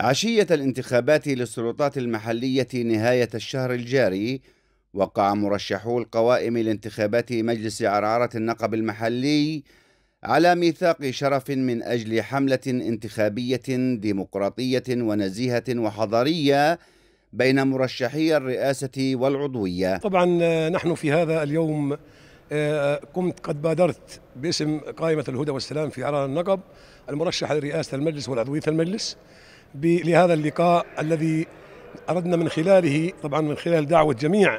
عشية الانتخابات للسلطات المحلية نهاية الشهر الجاري وقع مرشحو القوائم لانتخابات مجلس عرعرة النقب المحلي على ميثاق شرف من أجل حملة انتخابية ديمقراطية ونزيهة وحضارية بين مرشحي الرئاسة والعضوية طبعا آه، نحن في هذا اليوم كنت آه، قد بادرت باسم قائمة الهدى والسلام في عرار النقب المرشح لرئاسة المجلس والعضوية المجلس لهذا اللقاء الذي أردنا من خلاله طبعا من خلال دعوة جميع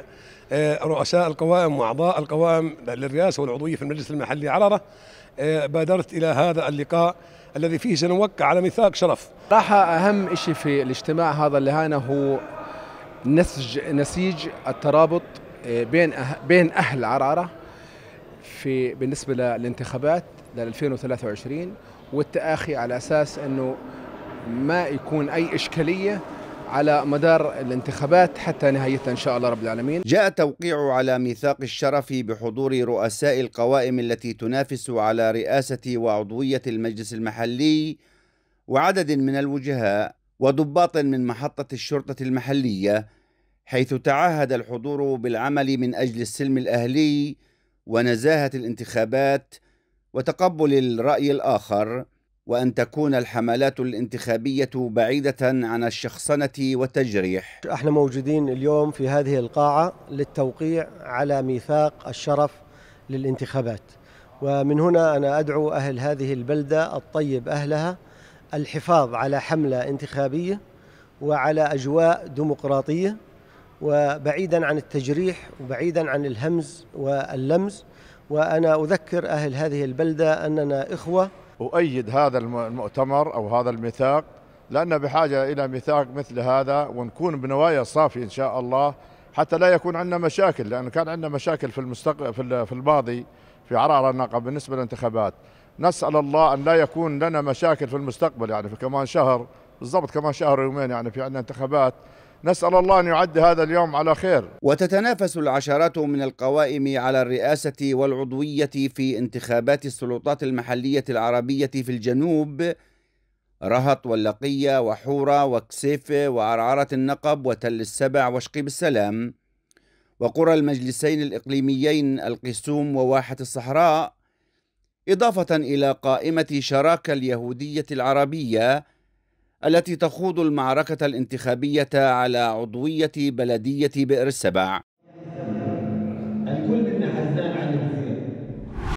آه، رؤساء القوائم وأعضاء القوائم للرئاسة والعضوية في المجلس المحلي عررة آه، بادرت إلى هذا اللقاء الذي فيه سنوقع على ميثاق شرف صراحة أهم شيء في الاجتماع هذا اللي هانا هو نسج نسيج الترابط آه، بين بين أهل عرارة في بالنسبة للانتخابات لل 2023 والتآخي على أساس أنه ما يكون أي إشكالية على مدار الانتخابات حتى نهايتها ان شاء الله رب العالمين. جاء توقيع على ميثاق الشرف بحضور رؤساء القوائم التي تنافس على رئاسه وعضويه المجلس المحلي وعدد من الوجهاء وضباط من محطه الشرطه المحليه حيث تعهد الحضور بالعمل من اجل السلم الاهلي ونزاهه الانتخابات وتقبل الراي الاخر وأن تكون الحملات الانتخابية بعيدة عن الشخصنة والتجريح احنا موجودين اليوم في هذه القاعة للتوقيع على ميثاق الشرف للانتخابات ومن هنا أنا أدعو أهل هذه البلدة الطيب أهلها الحفاظ على حملة انتخابية وعلى أجواء ديمقراطية وبعيدا عن التجريح وبعيدا عن الهمز واللمز وأنا أذكر أهل هذه البلدة أننا إخوة أؤيد هذا المؤتمر أو هذا الميثاق لأن بحاجة إلى ميثاق مثل هذا ونكون بنوايا صافية إن شاء الله حتى لا يكون عندنا مشاكل لأنه كان عندنا مشاكل في المستق... في الماضي في عرار النقب بالنسبة للانتخابات نسأل الله أن لا يكون لنا مشاكل في المستقبل يعني في كمان شهر بالضبط كمان شهر يومين يعني في عندنا انتخابات نسأل الله أن يعد هذا اليوم على خير وتتنافس العشرات من القوائم على الرئاسة والعضوية في انتخابات السلطات المحلية العربية في الجنوب رهط واللقية وحورة وكسيفة وعرعرة النقب وتل السبع وشقيب السلام وقرى المجلسين الإقليميين القسوم وواحة الصحراء إضافة إلى قائمة شراكة اليهودية العربية التي تخوض المعركة الانتخابية على عضوية بلدية بئر السبع